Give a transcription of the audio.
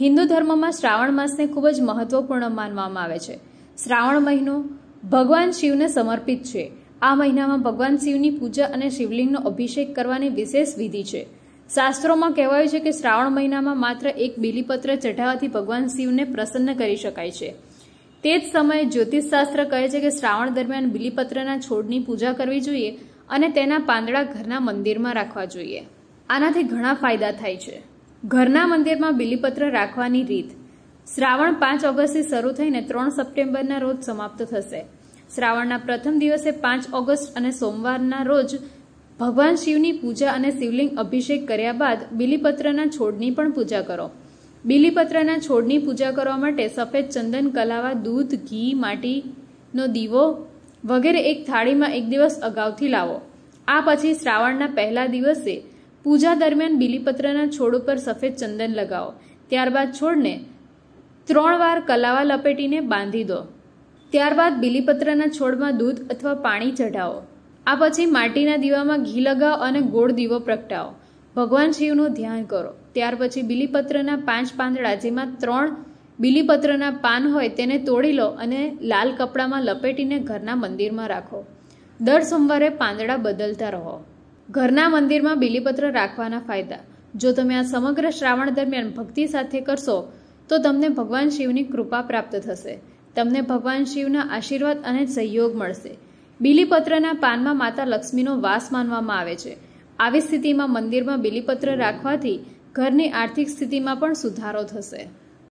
હિન્દુ ધર્મમાં શ્રાવણ માસને ખૂબ જ મહત્વપૂર્ણ માનવામાં આવે છે શ્રાવણ મહિનો ભગવાન શિવને સમર્પિત છે આ મહિનામાં ભગવાન શિવની પૂજા અને શિવલિંગનો અભિષેક કરવાની વિશેષ વિધિ છે શાસ્ત્રોમાં કહેવાયું છે કે શ્રાવણ મહિનામાં માત્ર એક બિલીપત્ર ચઢાવવાથી ભગવાન શિવને પ્રસન્ન કરી શકાય છે તે જ સમયે જ્યોતિષશાસ્ત્ર કહે છે કે શ્રાવણ દરમિયાન બિલીપત્રના છોડની પૂજા કરવી જોઈએ અને તેના પાંદડા ઘરના મંદિરમાં રાખવા જોઈએ આનાથી ઘણા ફાયદા થાય છે ઘરના મંદિરમાં બિલીપત્ર રાખવાની રીત શ્રાવણ પાંચ ઓગસ્ટથી શરૂ થઈને ત્રણ સપ્ટેમ્બરના રોજ સમાપ્ત થશે શ્રાવણના પ્રથમ દિવસે પાંચ ઓગસ્ટ અને સોમવારના રોજ ભગવાન શિવની પૂજા અને શિવલિંગ અભિષેક કર્યા બાદ બિલીપત્રના છોડની પણ પૂજા કરો બિલીપત્રના છોડની પૂજા કરવા માટે સફેદ ચંદન કલાવા દૂધ ઘી માટીનો દીવો વગેરે એક થાળીમાં એક દિવસ અગાઉથી લાવો આ પછી શ્રાવણના પહેલા દિવસે પૂજા દરમિયાન બીલીપત્રના છોડ ઉપર સફેદ ચંદન લગાવો ત્યારબાદ છોડને ત્રણ વાર કલાવા લપેટીને બાંધી દો ત્યારબાદ બીલીપત્રના છોડમાં દૂધ અથવા પાણી ચઢાવો આ પછી માટીના દીવામાં ઘી લગાવો અને ગોળ દીવો પ્રગટાવો ભગવાન શિવનું ધ્યાન કરો ત્યાર પછી બીલીપત્રના પાંચ પાંદડા જેમાં ત્રણ બીલીપત્રના પાન હોય તેને તોડી લો અને લાલ કપડામાં લપેટીને ઘરના મંદિરમાં રાખો દર સોમવારે પાંદડા બદલતા રહો ઘરના મંદિરમાં બિલીપત્ર રાખવાના ફાયદા જો તમે આ સમગ્ર શ્રાવણ દરમિયાન ભક્તિ સાથે કરશો તો તમને ભગવાન શિવની કૃપા પ્રાપ્ત થશે તમને ભગવાન શિવના આશીર્વાદ અને સહયોગ મળશે બિલીપત્રના પાનમાં માતા લક્ષ્મીનો વાસ માનવામાં આવે છે આવી સ્થિતિમાં મંદિરમાં બિલીપત્ર રાખવાથી ઘરની આર્થિક સ્થિતિમાં પણ સુધારો થશે